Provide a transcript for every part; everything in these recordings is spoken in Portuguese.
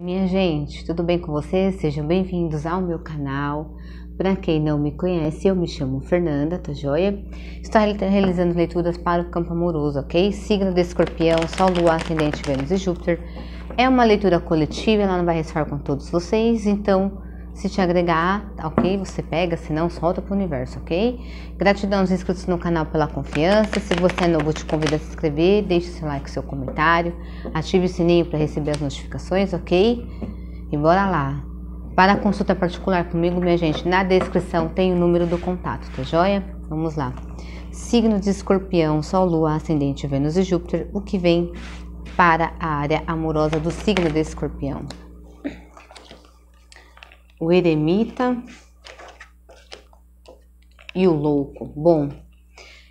Minha gente, tudo bem com vocês? Sejam bem-vindos ao meu canal. Para quem não me conhece, eu me chamo Fernanda, tá joia? Estou realizando leituras para o campo amoroso, ok? Signo de escorpião, Sol, Lua, Ascendente, Vênus e Júpiter. É uma leitura coletiva, ela não vai ressoar com todos vocês, então se te agregar, tá ok? Você pega, se não, solta para o universo, ok? Gratidão aos inscritos no canal pela confiança. Se você é novo, te convido a se inscrever, deixe seu like, seu comentário, ative o sininho para receber as notificações, ok? E bora lá! Para consulta particular comigo, minha gente, na descrição tem o número do contato, tá joia? Vamos lá. Signo de escorpião, Sol, Lua, Ascendente, Vênus e Júpiter, o que vem para a área amorosa do signo de escorpião o eremita e o louco. Bom,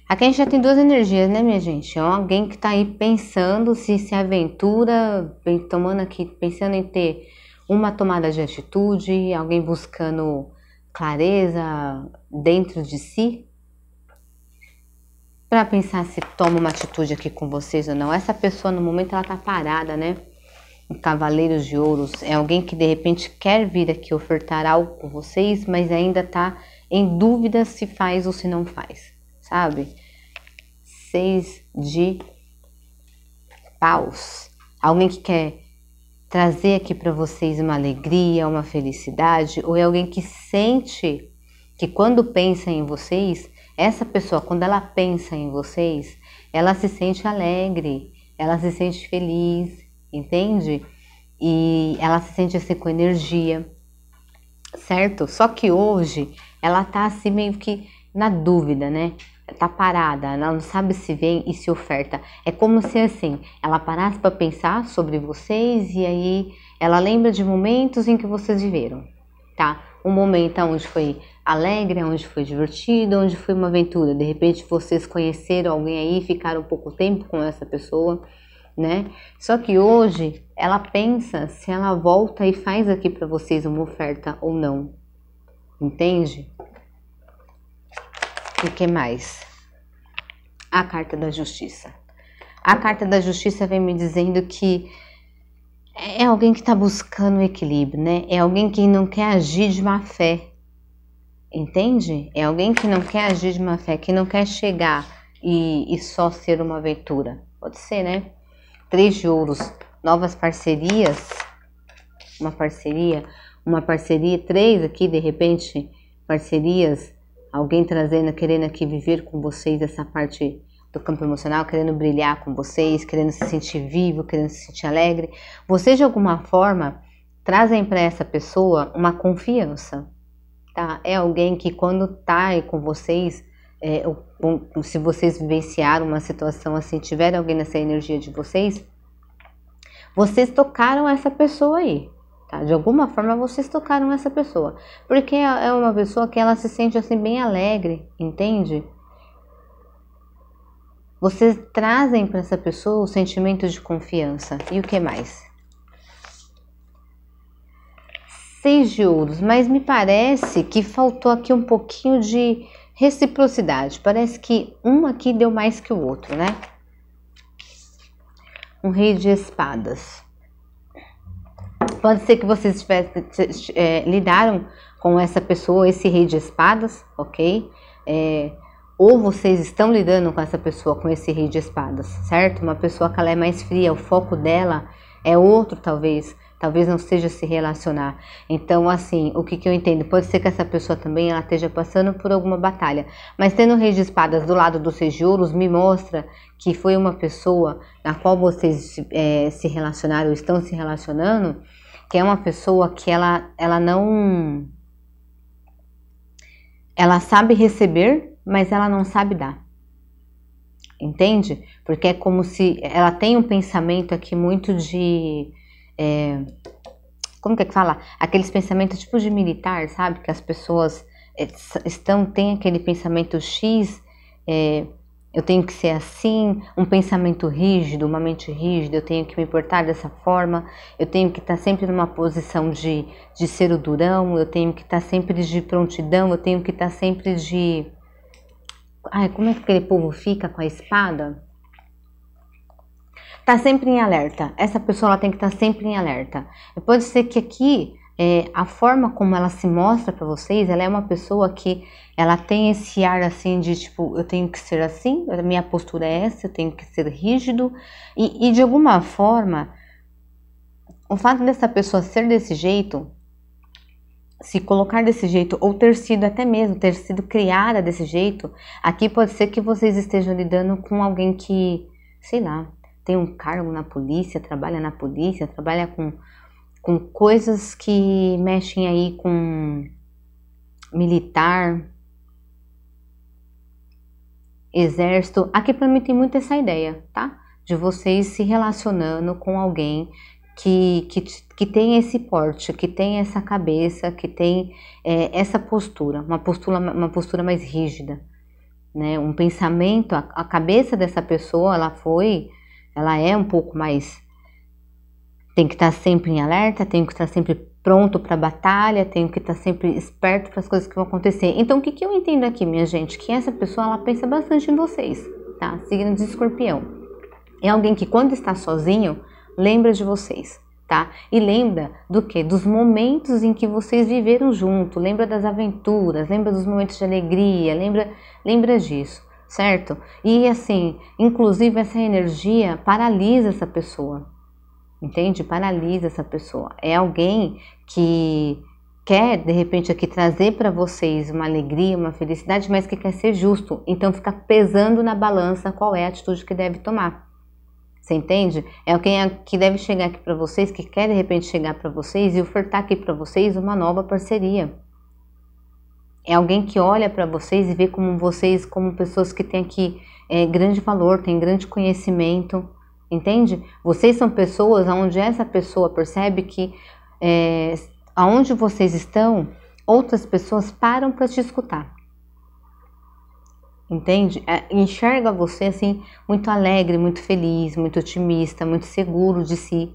aqui a gente já tem duas energias, né, minha gente? É alguém que tá aí pensando se se aventura, tomando aqui, pensando em ter uma tomada de atitude, alguém buscando clareza dentro de si, para pensar se toma uma atitude aqui com vocês ou não. Essa pessoa no momento ela tá parada, né? Cavaleiros de Ouros é alguém que de repente quer vir aqui ofertar algo com vocês, mas ainda está em dúvida se faz ou se não faz, sabe? Seis de paus. Alguém que quer trazer aqui para vocês uma alegria, uma felicidade, ou é alguém que sente que quando pensa em vocês, essa pessoa, quando ela pensa em vocês, ela se sente alegre, ela se sente feliz, entende? E ela se sente assim com energia, certo? Só que hoje ela tá assim meio que na dúvida, né? Tá parada, ela não sabe se vem e se oferta. É como se assim, ela parasse para pensar sobre vocês e aí ela lembra de momentos em que vocês viveram, tá? Um momento onde foi alegre, onde foi divertido, onde foi uma aventura. De repente vocês conheceram alguém aí, ficaram pouco tempo com essa pessoa né? Só que hoje ela pensa se ela volta e faz aqui para vocês uma oferta ou não. Entende? O que mais? A carta da justiça. A carta da justiça vem me dizendo que é alguém que está buscando o equilíbrio, né? É alguém que não quer agir de má fé. Entende? É alguém que não quer agir de má fé, que não quer chegar e, e só ser uma aventura. Pode ser, né? três de ouros, novas parcerias, uma parceria, uma parceria, três aqui de repente, parcerias, alguém trazendo, querendo aqui viver com vocês essa parte do campo emocional, querendo brilhar com vocês, querendo se sentir vivo, querendo se sentir alegre. Vocês de alguma forma trazem para essa pessoa uma confiança, tá? É alguém que quando tá aí com vocês, é, se vocês vivenciaram uma situação assim, tiveram alguém nessa energia de vocês, vocês tocaram essa pessoa aí, tá? De alguma forma vocês tocaram essa pessoa, porque é, é uma pessoa que ela se sente assim bem alegre, entende? Vocês trazem para essa pessoa o sentimento de confiança e o que mais? Seis de ouros, mas me parece que faltou aqui um pouquinho de Reciprocidade. Parece que um aqui deu mais que o outro, né? Um rei de espadas. Pode ser que vocês tivessem, é, lidaram com essa pessoa, esse rei de espadas, ok? É, ou vocês estão lidando com essa pessoa, com esse rei de espadas, certo? Uma pessoa que ela é mais fria, o foco dela é outro, talvez talvez não seja se relacionar. Então, assim, o que, que eu entendo? Pode ser que essa pessoa também ela esteja passando por alguma batalha, mas tendo o rei de espadas do lado dos seis de ouros me mostra que foi uma pessoa na qual vocês é, se relacionaram, estão se relacionando, que é uma pessoa que ela, ela não... Ela sabe receber, mas ela não sabe dar entende? Porque é como se ela tem um pensamento aqui muito de é, como que é que fala? Aqueles pensamentos tipo de militar, sabe? Que as pessoas é, estão, têm aquele pensamento X, é, eu tenho que ser assim, um pensamento rígido, uma mente rígida, eu tenho que me portar dessa forma, eu tenho que estar sempre numa posição de, de ser o durão, eu tenho que estar sempre de prontidão, eu tenho que estar sempre de. Ai, como é que aquele povo fica com a espada? tá sempre em alerta. Essa pessoa ela tem que estar tá sempre em alerta. E pode ser que aqui é, a forma como ela se mostra para vocês, ela é uma pessoa que ela tem esse ar assim de tipo, eu tenho que ser assim, minha postura é essa, eu tenho que ser rígido. E, e de alguma forma, o fato dessa pessoa ser desse jeito, se colocar desse jeito, ou ter sido até mesmo, ter sido criada desse jeito, aqui pode ser que vocês estejam lidando com alguém que, sei lá, tem um cargo na polícia, trabalha na polícia, trabalha com, com coisas que mexem aí com militar, exército. Aqui para mim tem muito essa ideia, tá? De vocês se relacionando com alguém que, que, que tem esse porte, que tem essa cabeça, que tem é, essa postura, uma postura, uma postura mais rígida. Né? Um pensamento, a, a cabeça dessa pessoa, ela foi ela é um pouco mais. Tem que estar tá sempre em alerta, tem que estar tá sempre pronto para a batalha, tem que estar tá sempre esperto para as coisas que vão acontecer. Então, o que, que eu entendo aqui, minha gente? Que essa pessoa ela pensa bastante em vocês, tá? Signo de escorpião. É alguém que, quando está sozinho, lembra de vocês, tá? E lembra do que? Dos momentos em que vocês viveram junto, lembra das aventuras, lembra dos momentos de alegria, lembra, lembra disso certo? E assim, inclusive essa energia paralisa essa pessoa, entende? Paralisa essa pessoa. É alguém que quer de repente aqui trazer para vocês uma alegria, uma felicidade, mas que quer ser justo, então fica pesando na balança qual é a atitude que deve tomar. Você entende? É alguém que deve chegar aqui para vocês, que quer de repente chegar para vocês e ofertar aqui para vocês uma nova parceria é alguém que olha para vocês e vê como vocês, como pessoas que têm aqui é, grande valor, têm grande conhecimento, entende? Vocês são pessoas onde essa pessoa percebe que é, aonde vocês estão, outras pessoas param para te escutar. Entende? É, enxerga você assim, muito alegre, muito feliz, muito otimista, muito seguro de si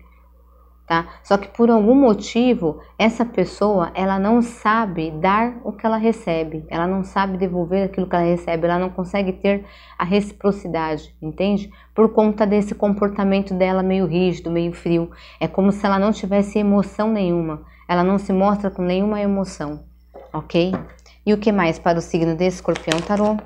tá? Só que por algum motivo, essa pessoa, ela não sabe dar o que ela recebe, ela não sabe devolver aquilo que ela recebe, ela não consegue ter a reciprocidade, entende? Por conta desse comportamento dela meio rígido, meio frio. É como se ela não tivesse emoção nenhuma, ela não se mostra com nenhuma emoção, ok? E o que mais para o signo de escorpião tarô?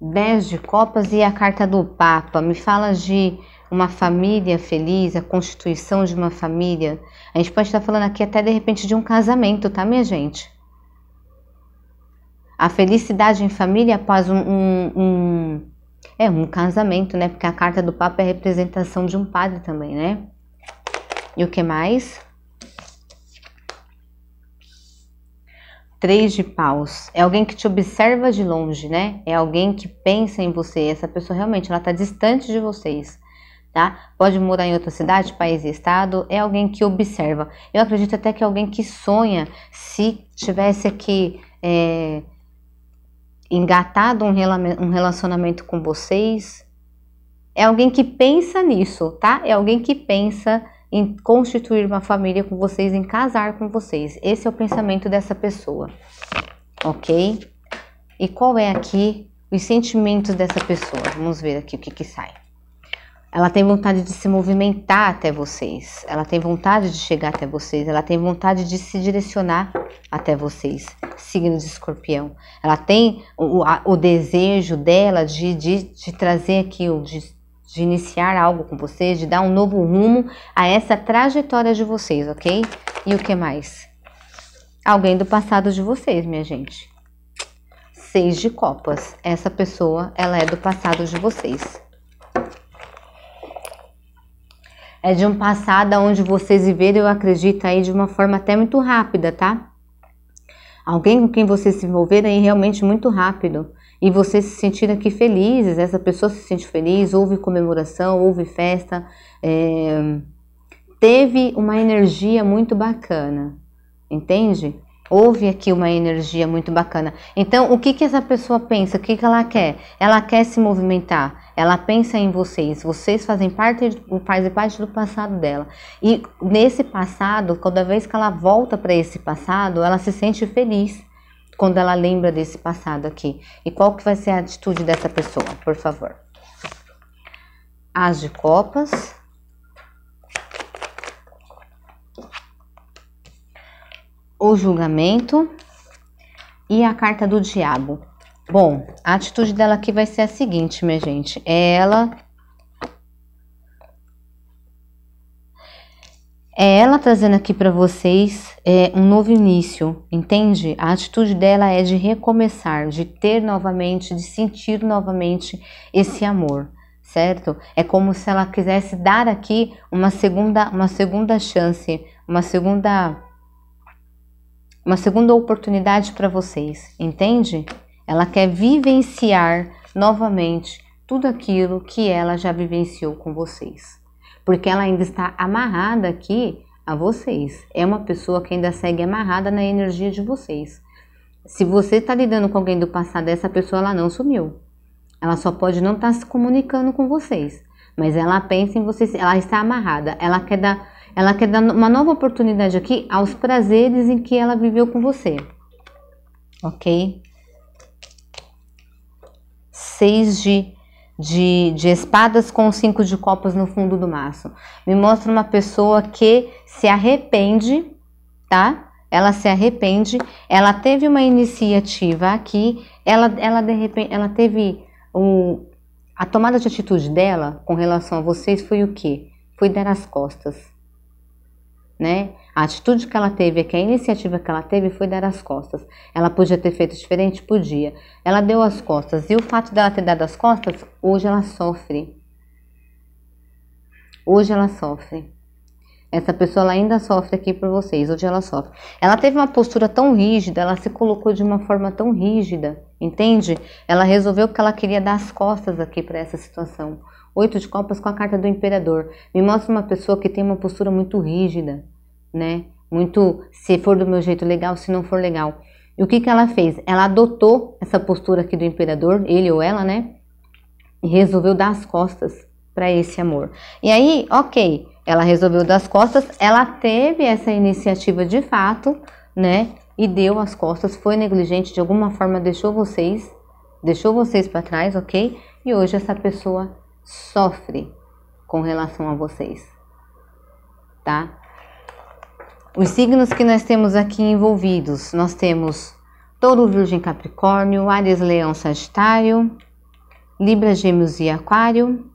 10 de Copas e a Carta do Papa. Me fala de uma família feliz, a constituição de uma família. A gente pode estar falando aqui até de repente de um casamento, tá, minha gente? A felicidade em família após um, um, um, é um casamento, né? Porque a carta do Papa é representação de um padre também, né? E o que mais? Três de paus. É alguém que te observa de longe, né? É alguém que pensa em você. Essa pessoa realmente ela está distante de vocês. Tá? Pode morar em outra cidade, país e estado, é alguém que observa. Eu acredito até que é alguém que sonha, se tivesse aqui é, engatado um, um relacionamento com vocês, é alguém que pensa nisso, tá? É alguém que pensa em constituir uma família com vocês, em casar com vocês. Esse é o pensamento dessa pessoa, ok? E qual é aqui os sentimentos dessa pessoa? Vamos ver aqui o que, que sai. Ela tem vontade de se movimentar até vocês, ela tem vontade de chegar até vocês, ela tem vontade de se direcionar até vocês, signo de escorpião. Ela tem o, o desejo dela de, de, de trazer aqui, de de iniciar algo com vocês, de dar um novo rumo a essa trajetória de vocês, ok? E o que mais? Alguém do passado de vocês, minha gente. Seis de copas. Essa pessoa, ela é do passado de vocês. É de um passado onde vocês viveram, eu acredito, aí de uma forma até muito rápida, tá? Alguém com quem vocês se envolveram aí realmente muito rápido e vocês se sentirem aqui felizes, essa pessoa se sente feliz, houve comemoração, houve festa, é, teve uma energia muito bacana, entende? Houve aqui uma energia muito bacana. Então, o que, que essa pessoa pensa? O que, que ela quer? Ela quer se movimentar. Ela pensa em vocês. Vocês fazem parte, fazem parte do passado dela. E nesse passado, cada vez que ela volta para esse passado, ela se sente feliz quando ela lembra desse passado aqui? E qual que vai ser a atitude dessa pessoa, por favor? As de copas. O julgamento e a carta do diabo. Bom, a atitude dela aqui vai ser a seguinte, minha gente. É ela é ela trazendo tá aqui para vocês é, um novo início, entende? A atitude dela é de recomeçar, de ter novamente, de sentir novamente esse amor, certo? É como se ela quisesse dar aqui uma segunda, uma segunda chance, uma segunda, uma segunda oportunidade para vocês, entende? Ela quer vivenciar novamente tudo aquilo que ela já vivenciou com vocês porque ela ainda está amarrada aqui a vocês. É uma pessoa que ainda segue amarrada na energia de vocês. Se você está lidando com alguém do passado, essa pessoa ela não sumiu. Ela só pode não estar tá se comunicando com vocês, mas ela pensa em vocês, ela está amarrada, ela quer dar, ela quer dar uma nova oportunidade aqui aos prazeres em que ela viveu com você. OK? seis de de, de espadas com cinco de copas no fundo do maço. Me mostra uma pessoa que se arrepende, tá? Ela se arrepende, ela teve uma iniciativa aqui, ela, ela de repente, ela teve um, a tomada de atitude dela com relação a vocês foi o quê? Foi dar as costas, né? A atitude que ela teve que a iniciativa que ela teve foi dar as costas. Ela podia ter feito diferente? Podia. Ela deu as costas. E o fato dela ter dado as costas, hoje ela sofre. Hoje ela sofre. Essa pessoa ainda sofre aqui por vocês. Hoje ela sofre. Ela teve uma postura tão rígida, ela se colocou de uma forma tão rígida, entende? Ela resolveu que ela queria dar as costas aqui para essa situação. Oito de copas com a carta do imperador. Me mostra uma pessoa que tem uma postura muito rígida, né? Muito se for do meu jeito legal, se não for legal. E o que, que ela fez? Ela adotou essa postura aqui do imperador, ele ou ela, né? E resolveu dar as costas para esse amor. E aí, ok, ela resolveu dar as costas, ela teve essa iniciativa de fato, né? E deu as costas, foi negligente, de alguma forma deixou vocês, deixou vocês para trás, ok? E hoje essa pessoa sofre com relação a vocês, tá? Os signos que nós temos aqui envolvidos, nós temos Touro, Virgem, Capricórnio, Áries, Leão, Sagitário, Libra, Gêmeos e Aquário.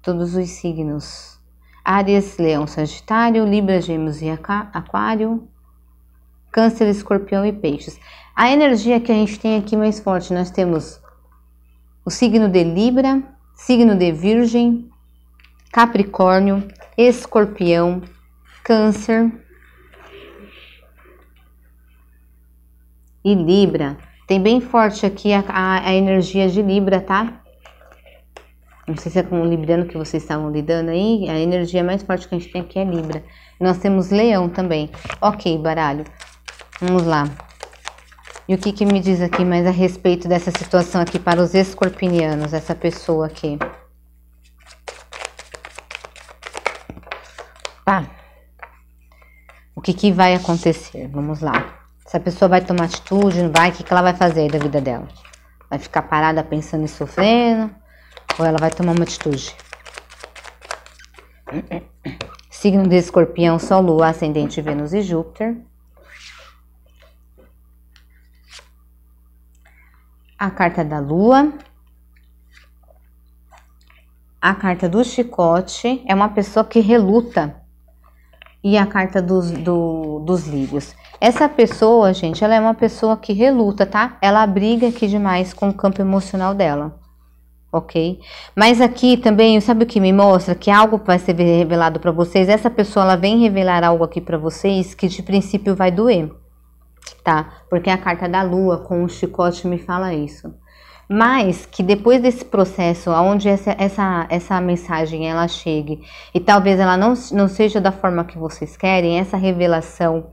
Todos os signos. Áries, Leão, Sagitário, Libra, Gêmeos e Aquário, Câncer, Escorpião e Peixes. A energia que a gente tem aqui mais forte, nós temos o signo de Libra, signo de Virgem, Capricórnio, Escorpião, Câncer e Libra. Tem bem forte aqui a, a, a energia de Libra, tá? Não sei se é com o que vocês estavam lidando aí. A energia mais forte que a gente tem aqui é Libra. Nós temos Leão também. Ok, baralho. Vamos lá. E o que, que me diz aqui mais a respeito dessa situação aqui para os escorpinianos, essa pessoa aqui? participar, tá? o que, que vai acontecer? Vamos lá. Essa pessoa vai tomar atitude, não vai? O que, que ela vai fazer da vida dela? Vai ficar parada pensando e sofrendo? Ou ela vai tomar uma atitude? Signo de escorpião, Sol, Lua, Ascendente, Vênus e Júpiter. A carta da Lua. A carta do chicote é uma pessoa que reluta e a carta dos, do, dos lírios. Essa pessoa, gente, ela é uma pessoa que reluta, tá? Ela briga aqui demais com o campo emocional dela, ok? Mas aqui também, sabe o que me mostra? Que algo vai ser revelado para vocês. Essa pessoa, ela vem revelar algo aqui para vocês que de princípio vai doer, tá? Porque a carta da lua com o chicote me fala isso mas que depois desse processo, aonde essa, essa, essa mensagem ela chegue e talvez ela não, não seja da forma que vocês querem, essa revelação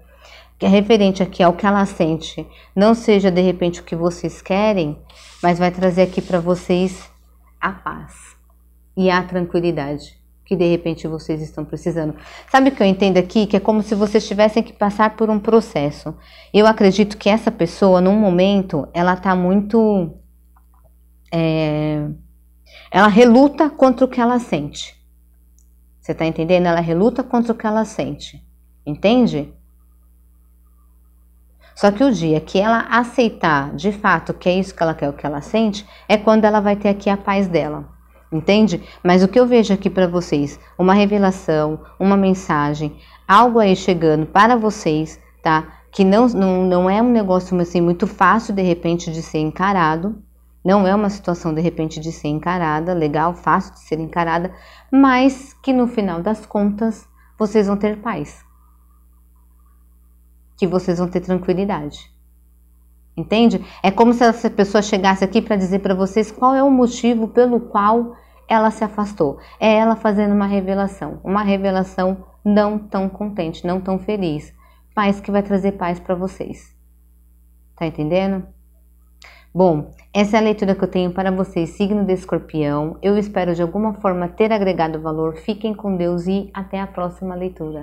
que é referente aqui ao que ela sente, não seja de repente o que vocês querem, mas vai trazer aqui para vocês a paz e a tranquilidade que de repente vocês estão precisando. Sabe o que eu entendo aqui? Que é como se vocês tivessem que passar por um processo. Eu acredito que essa pessoa, num momento, ela tá muito é, ela reluta contra o que ela sente. Você está entendendo? Ela reluta contra o que ela sente. Entende? Só que o dia que ela aceitar de fato que é isso que ela quer, o que ela sente, é quando ela vai ter aqui a paz dela. Entende? Mas o que eu vejo aqui para vocês, uma revelação, uma mensagem, algo aí chegando para vocês, tá? Que não, não, não é um negócio assim, muito fácil de repente de ser encarado, não é uma situação de repente de ser encarada, legal, fácil de ser encarada, mas que no final das contas vocês vão ter paz. Que vocês vão ter tranquilidade. Entende? É como se essa pessoa chegasse aqui para dizer para vocês qual é o motivo pelo qual ela se afastou. É ela fazendo uma revelação, uma revelação não tão contente, não tão feliz. Paz que vai trazer paz para vocês. Tá entendendo? Bom, essa é a leitura que eu tenho para vocês, signo de escorpião. Eu espero de alguma forma ter agregado valor. Fiquem com Deus e até a próxima leitura.